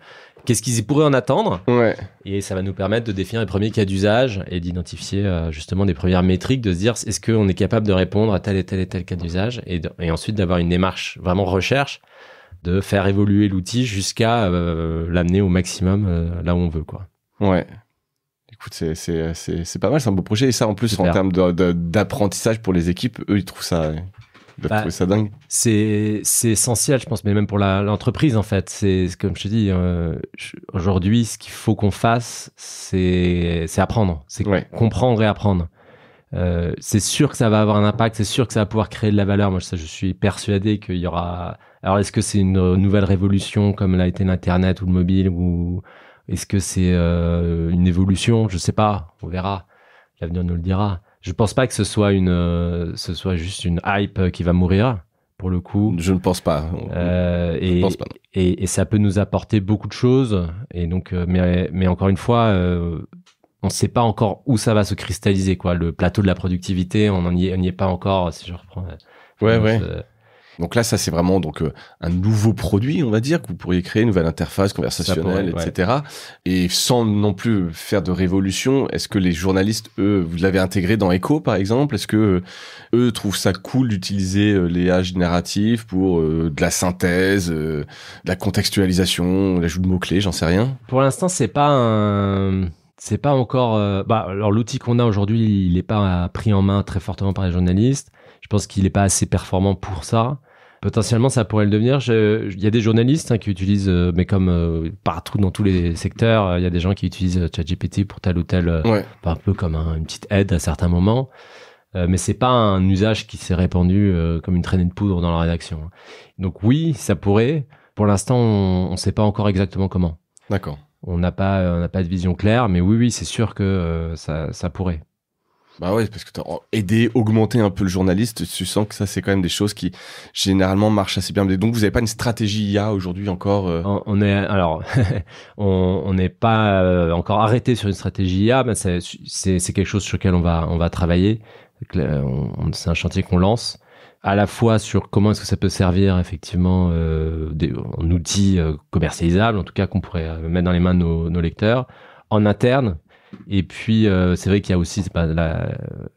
qu'est-ce qu'ils pourraient en attendre. Ouais. Et ça va nous permettre de définir les premiers cas d'usage et d'identifier euh, justement des premières métriques, de se dire est-ce qu'on est capable de répondre à tel et tel et tel cas d'usage et, et, ensuite d'avoir une démarche vraiment recherche de faire évoluer l'outil jusqu'à euh, l'amener au maximum euh, là où on veut. Quoi. Ouais. Écoute, c'est pas mal, c'est un beau projet. Et ça, en plus, en termes d'apprentissage pour les équipes, eux, ils trouvent ça, bah, c'est essentiel, je pense, mais même pour l'entreprise, en fait. C'est comme je te dis, euh, aujourd'hui, ce qu'il faut qu'on fasse, c'est apprendre. C'est comprendre et apprendre. Euh, c'est sûr que ça va avoir un impact, c'est sûr que ça va pouvoir créer de la valeur. Moi, je suis persuadé qu'il y aura. Alors, est-ce que c'est une euh, nouvelle révolution comme l'a été l'Internet ou le mobile ou est-ce que c'est une évolution Je sais pas, on verra. L'avenir nous le dira je pense pas que ce soit une, euh, ce soit juste une hype euh, qui va mourir pour le coup. Je ne pense pas. Euh, et, et, ça peut nous apporter beaucoup de choses. Et donc, mais, mais encore une fois, on ne sait pas encore où ça va se cristalliser quoi. Le plateau de la productivité, on n'y est, est, pas encore. Si je reprends. Ouais, ouais. Donc là, ça c'est vraiment donc euh, un nouveau produit, on va dire, que vous pourriez créer, une nouvelle interface conversationnelle, etc. Et sans non plus faire de révolution, est-ce que les journalistes, eux, vous l'avez intégré dans Echo, par exemple Est-ce que euh, eux trouvent ça cool d'utiliser euh, les âges narratifs pour de la synthèse, de la contextualisation, l'ajout de mots-clés, j'en sais rien Pour l'instant, c'est pas encore. Bah, alors l'outil qu'on a aujourd'hui, il n'est pas pris en main très fortement par les journalistes. Je pense qu'il n'est pas assez performant pour ça. Potentiellement, ça pourrait le devenir. Il y a des journalistes hein, qui utilisent, euh, mais comme euh, partout dans tous les secteurs, euh, il y a des gens qui utilisent ChatGPT pour tel ou tel, un peu comme une petite aide à certains moments. Mais mais c'est pas un usage qui s'est répandu comme une traînée de poudre dans la rédaction. Hein. Donc oui, ça pourrait. Pour l'instant, on ne sait pas encore exactement comment. D'accord. On n'a pas, on n'a pas de vision claire, mais oui, oui, c'est sûr que ça, ça pourrait. Bah ouais, parce que t'as aidé, augmenté un peu le journaliste, tu sens que ça, c'est quand même des choses qui généralement marchent assez bien. Donc vous n'avez pas une stratégie IA aujourd'hui encore euh? on, est alors, on n'est pas euh, encore arrêté sur une stratégie IA, mais c'est quelque chose sur lequel on va on va travailler. C'est un chantier qu'on lance à la fois sur comment est-ce que ça peut servir effectivement euh, des, en outils commercialisables, en tout cas qu'on pourrait mettre dans les mains de nos lecteurs en interne et puis, euh, c'est vrai qu'il y a aussi pas, la,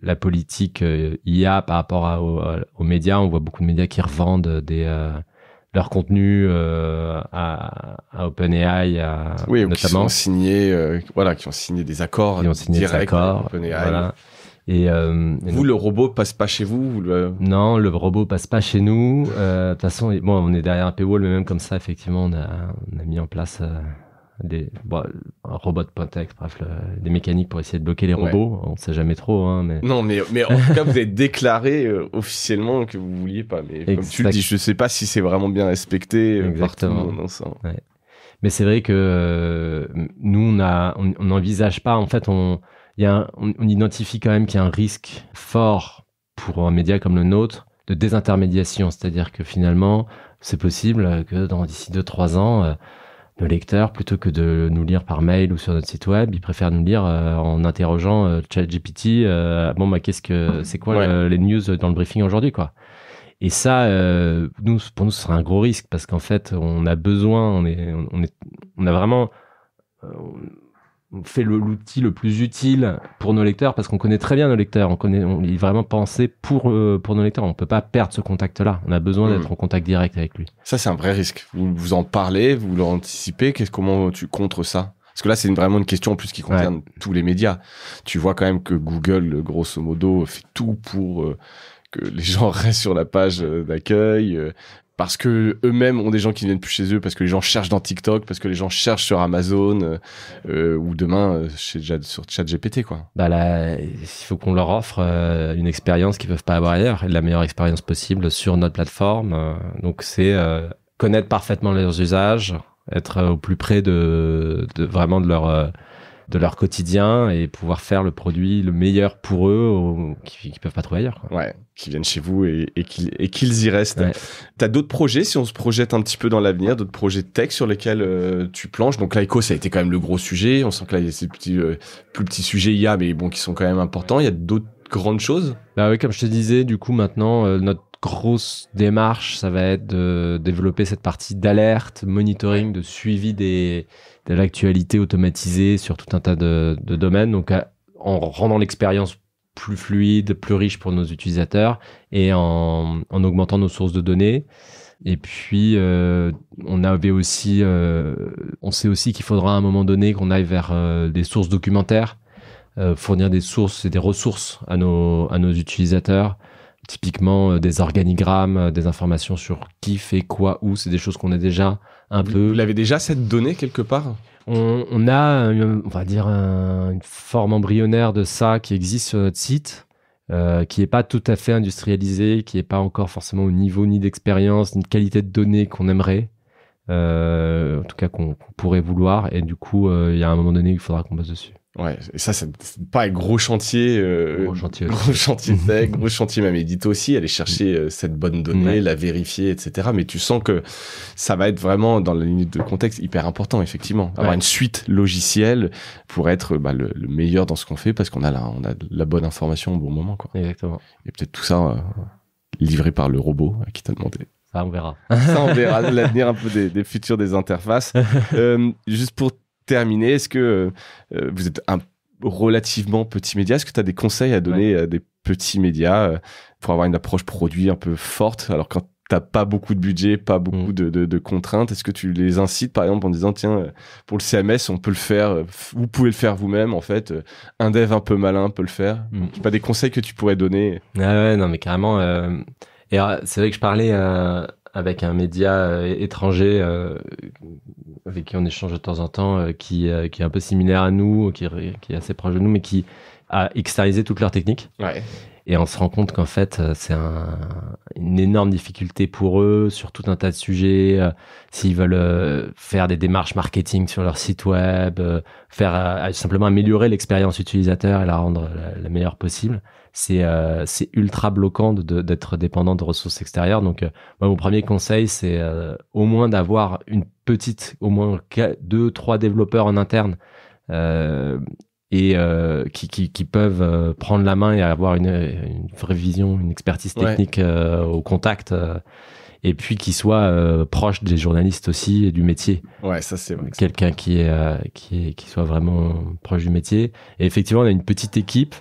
la, politique euh, IA par rapport à, euh, aux, médias. On voit beaucoup de médias qui revendent des, euh, leur contenu à, à, OpenAI, à, oui, notamment. Qui voilà, qui ont signé des accords qui ont signé des accords, OpenAI. Voilà. Et, vous, le robot passe pas chez vous, Non, le robot passe pas chez nous. De toute façon, bon, on est derrière un paywall, mais même comme ça, effectivement, on a, on a mis en place des un robot de bref, des mécaniques pour essayer de bloquer les robots. On ne sait jamais trop, hein, non, mais mais en tout cas, vous avez déclaré euh, officiellement que vous vouliez pas. Mais comme tu le dis, je ne sais pas si c'est vraiment bien respecté euh, Exactement. Hein, mais c'est vrai que euh, nous, on a, n'envisage pas. En fait, on, on, identifie quand même qu'il y a un risque fort pour un média comme le nôtre de désintermédiation, c'est-à-dire que finalement, c'est possible que dans d'ici 2-3 ans nos lecteurs, plutôt que de nous lire par mail ou sur notre site web, ils préfèrent nous lire euh, en interrogeant euh, ChatGPT. Euh, bon, bah, qu'est-ce que c'est quoi les news dans le briefing aujourd'hui, quoi. Et ça, nous, pour nous, ce serait un gros risque parce qu'en fait, on a besoin, on est, on a vraiment, fait l'outil le, plus utile pour nos lecteurs parce qu'on connaît très bien nos lecteurs, on connaît, on est vraiment pensé pour euh, pour nos lecteurs. On peut pas perdre ce contact-là. On a besoin mm. d'être en contact direct avec lui. Ça c'est un vrai risque. Vous vous en parlez, vous l'anticipez. Qu'est-ce comment tu contre ça Parce que là c'est vraiment une question en plus qui concerne tous les médias. Tu vois quand même que Google, grosso modo, fait tout pour euh, que les gens restent sur la page euh, d'accueil, parce que eux-mêmes ont des gens qui ne viennent plus chez eux, parce que les gens cherchent dans TikTok, parce que les gens cherchent sur Amazon euh, euh, ou demain euh, sur ChatGPT quoi. Bah là, il faut qu'on leur offre euh, une expérience qu'ils peuvent pas avoir ailleurs la meilleure expérience possible sur notre plateforme. donc c'est connaître parfaitement leurs usages, être au plus près de, de vraiment de leur de leur quotidien et pouvoir faire le produit le meilleur pour eux qui peuvent pas trouver ailleurs. Ouais, qui viennent chez vous et, et qu'ils y restent. t'as Tu d'autres projets, si on se projette un petit peu dans l'avenir, d'autres projets tech sur lesquels euh, tu planches Donc là, ça a été quand même le gros sujet. On sent que là, il y a ces petits, euh, plus petits sujets il y a mais bon, qui sont quand même importants. Il y a d'autres grandes choses Bah oui, comme je te disais, du coup, maintenant, euh, notre grosse démarche, ça va être de développer cette partie d'alerte, monitoring, de suivi des, de l'actualité automatisée sur tout un tas de, domaines. Donc, en rendant l'expérience plus fluide, plus riche pour nos utilisateurs et en, en augmentant nos sources de données. Et puis, euh, on avait aussi, euh, on sait aussi qu'il faudra à un moment donné qu'on aille vers euh, des sources documentaires, fournir des sources et des ressources à nos, à nos utilisateurs. Typiquement, euh, des organigrammes, euh, des informations sur qui fait quoi, où, c'est des choses qu'on a déjà un peu. Vous l'avez déjà cette donnée quelque part on, a, euh, on va dire, une forme embryonnaire de ça qui existe sur notre site, qui n'est pas tout à fait industrialisée, qui n'est pas encore forcément au niveau ni d'expérience, ni de qualité de données qu'on aimerait, en tout cas qu'on pourrait vouloir. Et du coup, il y a un moment donné, il faudra qu'on bosse dessus. Ouais, et ça, c'est pas un gros chantier. Euh, gros chantier. Gros chantier tech, gros chantier même aussi, aller chercher euh, cette bonne donnée, la vérifier, etc. Mais tu sens que ça va être vraiment, dans la limite de contexte, hyper important, effectivement. Avoir une suite logicielle pour être bah, le, meilleur dans ce qu'on fait parce qu'on a, la, on a la bonne information au bon moment. Quoi. Exactement. Et peut-être tout ça euh, livré par le robot à euh, qui t'a demandé. Ça, on verra. ça, on verra l'avenir un peu des, des futurs des interfaces. juste pour Terminé, est-ce que euh, euh, vous êtes un relativement petit média Est-ce que tu as des conseils à donner à des petits médias euh, pour avoir une approche produit un peu forte Alors quand n'as pas beaucoup de budget, pas beaucoup mm. de, contraintes. Est-ce que tu les incites, par exemple, en disant, tiens, pour le CMS, on peut le faire, vous pouvez le faire vous-même, en fait. Un dev un peu malin peut le faire. Mmh. Pas des conseils que tu pourrais donner. Ah non, mais carrément. Et c'est vrai que je parlais avec un média euh, étranger euh, avec qui on échange de temps en temps, euh, qui, est un peu similaire à nous, qui, est assez proche de nous, mais qui a externalisé toutes leurs techniques. Et on se rend compte qu'en fait, c'est une énorme difficulté pour eux sur tout un tas de sujets. S'ils veulent faire des démarches marketing sur leur site web, faire simplement améliorer l'expérience utilisateur et la rendre la meilleure possible, c'est euh, c'est ultra bloquant d'être dépendant de ressources extérieures. Donc, euh, moi, mon premier conseil, c'est euh, au moins d'avoir une petite, au moins deux, trois développeurs en interne et qui, qui, qui, peuvent prendre la main et avoir une, une vraie vision, une expertise technique au contact et puis qui soit euh, proche des journalistes aussi et du métier. Ouais, ça c'est Quelqu'un qui est, qui qui soit vraiment proche du métier. Et effectivement, on a une petite équipe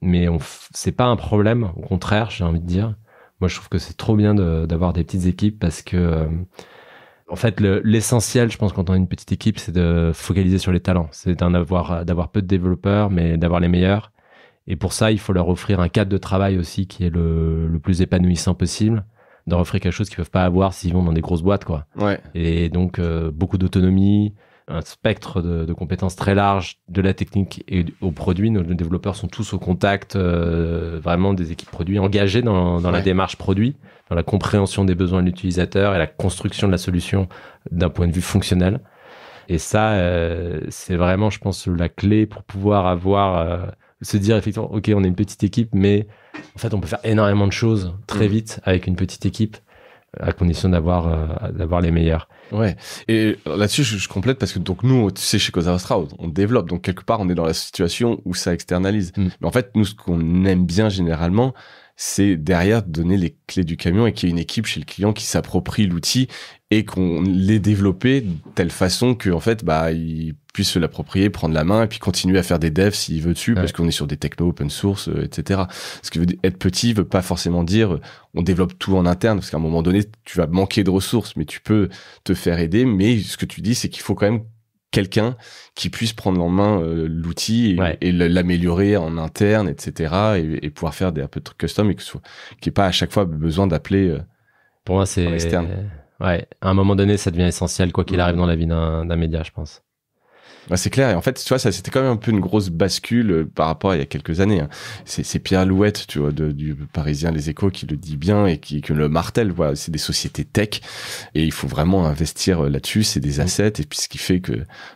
mais c'est pas un problème. Au contraire, j'ai envie de dire. Moi, je trouve que c'est trop bien d'avoir des petites équipes parce que, euh, en fait, l'essentiel, je pense, quand on a une petite équipe, c'est de focaliser sur les talents. C'est d'avoir d'avoir peu de développeurs, mais d'avoir les meilleurs. Et pour ça, il faut leur offrir un cadre de travail aussi qui est le, le plus épanouissant possible, d'en offrir quelque chose qu'ils peuvent pas avoir s'ils vont dans des grosses boîtes, quoi. Et donc euh, beaucoup d'autonomie, un spectre de, compétences très large de la technique et au produit Nos, développeurs sont tous au contact euh, vraiment des équipes produits, engagées dans, la démarche produit, dans la compréhension des besoins de l'utilisateur et la construction de la solution d'un point de vue fonctionnel. Et ça, euh, c'est vraiment, je pense, la clé pour pouvoir avoir, euh, se dire effectivement, OK, on est une petite équipe, mais en fait, on peut faire énormément de choses très mmh. vite avec une petite équipe à condition d'avoir d'avoir les meilleurs. Ouais. Et là-dessus, je, complète parce que donc nous, tu sais, chez Cosa on développe. Donc quelque part, on est dans la situation où ça externalise. Mm. Mais en fait, nous, ce qu'on aime bien généralement, c'est derrière donner les clés du camion et qu'il y ait une équipe chez le client qui s'approprie l'outil et qu'on l'ait développé de telle façon que en fait bah il puisse se l'approprier, prendre la main et puis continuer à faire des devs s'il veut dessus parce qu'on est sur des techno open source euh, etc. Ce qui veut dire, être petit veut pas forcément dire euh, on développe tout en interne parce qu'à un moment donné tu vas manquer de ressources mais tu peux te faire aider mais ce que tu dis c'est qu'il faut quand même quelqu'un qui puisse prendre en main euh, l'outil et, l'améliorer en interne, etc. Et, pouvoir faire des un peu de trucs custom et que qui pas à chaque fois besoin d'appeler. Euh, Pour moi, c'est Ouais, à un moment donné, ça devient essentiel quoi qu'il arrive dans la vie d'un média, je pense. Bah, c'est clair. Et en fait, tu vois, ça, c'était quand même un peu une grosse bascule euh, par rapport à il y a quelques années. Hein. C'est Pierre Louette, tu vois, du Parisien Les Échos, qui le dit bien et qui, que le martèle. Voilà, c'est des sociétés tech et il faut vraiment investir euh, là-dessus. C'est des mmh. assets et puis ce qui fait que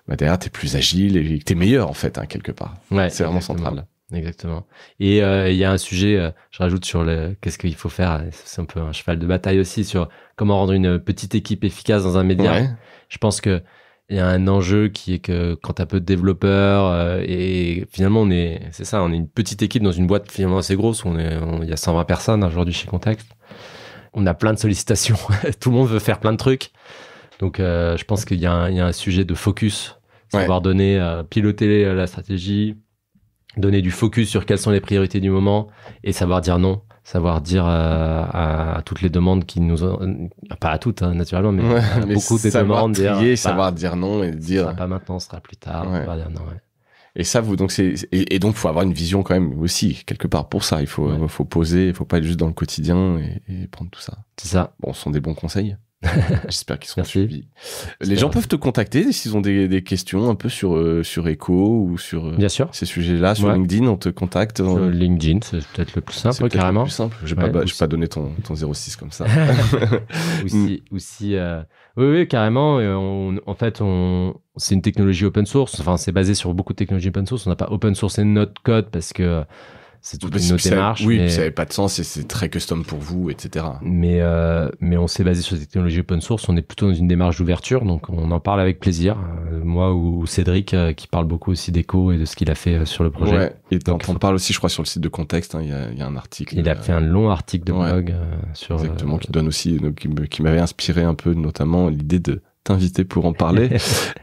bah, derrière, t'es plus agile et t'es meilleur en fait hein, quelque part. Ouais, c'est vraiment central. Exactement. Et euh, il y a un sujet, je rajoute sur le qu'est-ce qu'il faut faire. C'est un peu un cheval de bataille aussi sur comment rendre une petite équipe efficace dans un média. Je pense que il y a un enjeu qui est que quand tu as peu de développeurs euh, et finalement on est c'est ça on est une petite équipe dans une boîte finalement assez grosse on est il y a 120 personnes aujourd'hui chez Context on a plein de sollicitations tout le monde veut faire plein de trucs donc euh, je pense qu'il y, y, a un sujet de focus savoir donner euh, piloter la stratégie donner du focus sur quelles sont les priorités du moment et savoir dire non savoir dire euh, à, toutes les demandes qui nous ont, pas à toutes hein, naturellement mais, beaucoup des demandes trier, bah, savoir dire non et dire sera pas maintenant ce sera plus tard et ça vous donc c'est et, donc faut avoir une vision quand même aussi quelque part pour ça il faut faut poser il faut pas être juste dans le quotidien et, prendre tout ça c'est ça bon ce sont des bons conseils J'espère qu'ils seront suivis. Les gens peuvent te contacter s'ils ont des, questions un peu sur, euh, sur Echo ou sur euh, Bien sûr. ces sujets-là. Sur LinkedIn, on te contacte. Sur LinkedIn, c'est peut-être le plus simple, carrément. Le plus simple. Je pas, donner ton, ton 06 comme ça. ou mm. euh, Oui, oui, carrément. en fait, on, c'est une technologie open source. Enfin, c'est basé sur beaucoup de technologies open source. On n'a pas open source et notre code parce que c'est une démarche. Oui, ça n'avait pas de sens et c'est très custom pour vous, etc. Mais, euh, mais on s'est basé sur des technologies open source, on est plutôt dans une démarche d'ouverture, donc on en parle avec plaisir. Euh, moi ou, Cédric, euh, qui parle beaucoup aussi d'Echo et de ce qu'il a fait sur le projet. et donc, on parle aussi, je crois, sur le site de Contexte, hein, il y, a un article. Il a fait un long article de blog sur. Exactement, qui donne aussi, donc, qui m'avait inspiré un peu, notamment l'idée de t'inviter pour en parler.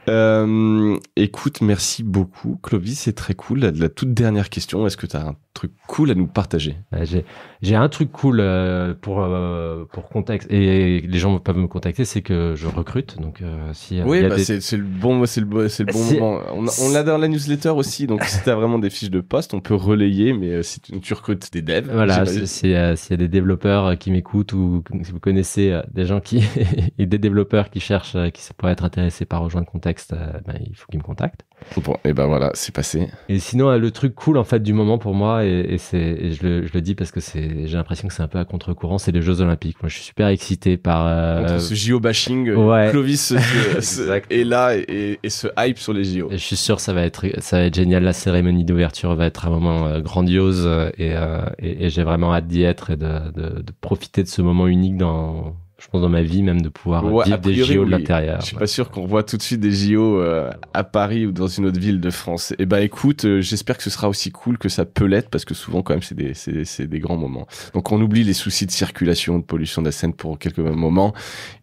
Euh, écoute, merci beaucoup, Clovis, c'est très cool. La, la, toute dernière question, est-ce que tu as un truc cool à nous partager euh, J'ai un truc cool euh, pour pour contexte et les gens peuvent me contacter, c'est que je recrute. Donc si oui, c'est le bon, c'est le bon moment. On, l'a dans la newsletter aussi, donc si tu as vraiment des fiches de poste, on peut relayer. Mais si tu, tu recrutes des devs, voilà, s'il y a des développeurs qui m'écoutent ou si vous connaissez des gens qui et des développeurs qui cherchent euh, qui pourrait être intéressé par rejoindre Contexte, euh, ben, il faut qu'il me contacte. et eh ben voilà, c'est passé. Et sinon, euh, le truc cool en fait du moment pour moi, et, je, le, dis parce que j'ai l'impression que c'est un peu à contre-courant, c'est les Jeux Olympiques. Moi, je suis super excité par ce JO bashing. Clovis est là et, ce hype sur les JO. je suis sûr, ça va être, ça va être génial. La cérémonie d'ouverture va être un moment grandiose et, j'ai vraiment hâte d'y être et de profiter de ce moment unique dans je pense, dans ma vie même de pouvoir des JO de l'intérieur. Je suis pas sûr qu'on voit tout de suite des JO euh, à Paris ou dans une autre ville de France. Et eh ben bah, écoute, euh, j'espère que ce sera aussi cool que ça peut l'être parce que souvent quand même c'est des, grands moments. Donc on oublie les soucis de circulation, de pollution de la scène pour quelques moments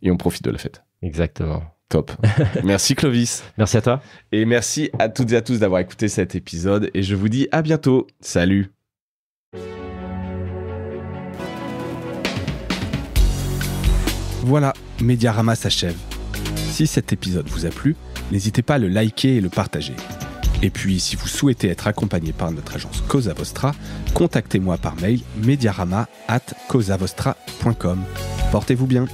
et on profite de la fête. Exactement. Top. merci Clovis. Merci à toi. Et merci à toutes et à tous d'avoir écouté cet épisode et je vous dis à bientôt. Salut. Voilà, Mediarama s'achève. Si cet épisode vous a plu, n'hésitez pas à le liker et le partager. Et puis, si vous souhaitez être accompagné par notre agence Cosa Vostra, contactez-moi par mail mediarama Portez-vous bien.